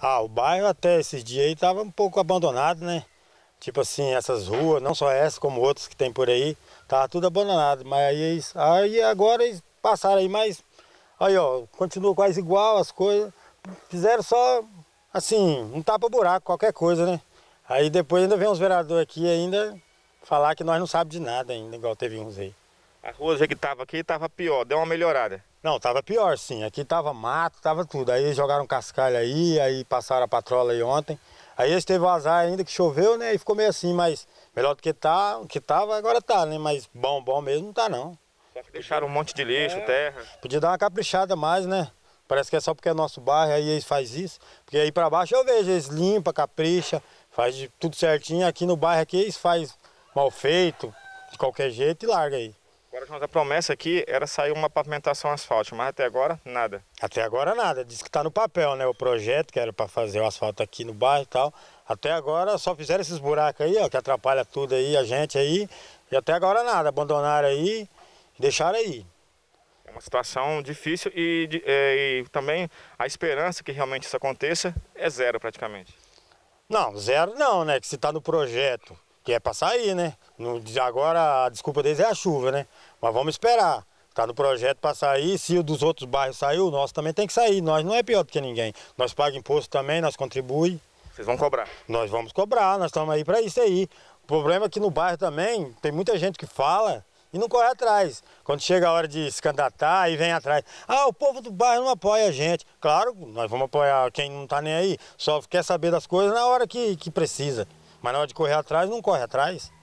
Ah, o bairro até esses dias aí estava um pouco abandonado, né? Tipo assim, essas ruas, não só essa, como outras que tem por aí, tava tudo abandonado. Mas aí, aí agora eles passaram aí, mas aí ó, continua quase igual as coisas. Fizeram só, assim, um tapa-buraco, qualquer coisa, né? Aí depois ainda vem uns vereadores aqui ainda falar que nós não sabemos de nada ainda, igual teve uns aí. As ruas que tava aqui tava pior, deu uma melhorada. Não, tava pior sim. Aqui tava mato, tava tudo. Aí jogaram cascalho aí, aí passaram a patrola aí ontem. Aí eles teve o azar ainda que choveu, né? E ficou meio assim, mas melhor do que tá, que tava, agora tá, né? Mas bom, bom mesmo não tá não. Só que deixaram um monte de lixo, é, terra. Podia dar uma caprichada mais, né? Parece que é só porque é nosso bairro, aí eles faz isso. Porque aí pra baixo eu vejo, eles limpam, capricha, faz tudo certinho. Aqui no bairro aqui eles faz mal feito, de qualquer jeito e larga aí. Agora, Jonas, a promessa aqui era sair uma pavimentação asfalto mas até agora nada. Até agora nada. Diz que está no papel, né? O projeto que era para fazer o asfalto aqui no bairro e tal. Até agora só fizeram esses buracos aí, ó, que atrapalha tudo aí, a gente aí. E até agora nada. Abandonaram aí, deixaram aí. É uma situação difícil e, é, e também a esperança que realmente isso aconteça é zero praticamente. Não, zero não, né? Que se está no projeto, que é para sair, né? No, agora a desculpa deles é a chuva, né? Mas vamos esperar. Está no projeto para sair. Se o dos outros bairros saiu, o nosso também tem que sair. Nós não é pior do que ninguém. Nós pagamos imposto também, nós contribuímos. Vocês vão cobrar? Nós vamos cobrar, nós estamos aí para isso aí. O problema é que no bairro também tem muita gente que fala e não corre atrás. Quando chega a hora de se candidatar e vem atrás. Ah, o povo do bairro não apoia a gente. Claro, nós vamos apoiar quem não está nem aí, só quer saber das coisas na hora que, que precisa. Mas na hora de correr atrás, não corre atrás.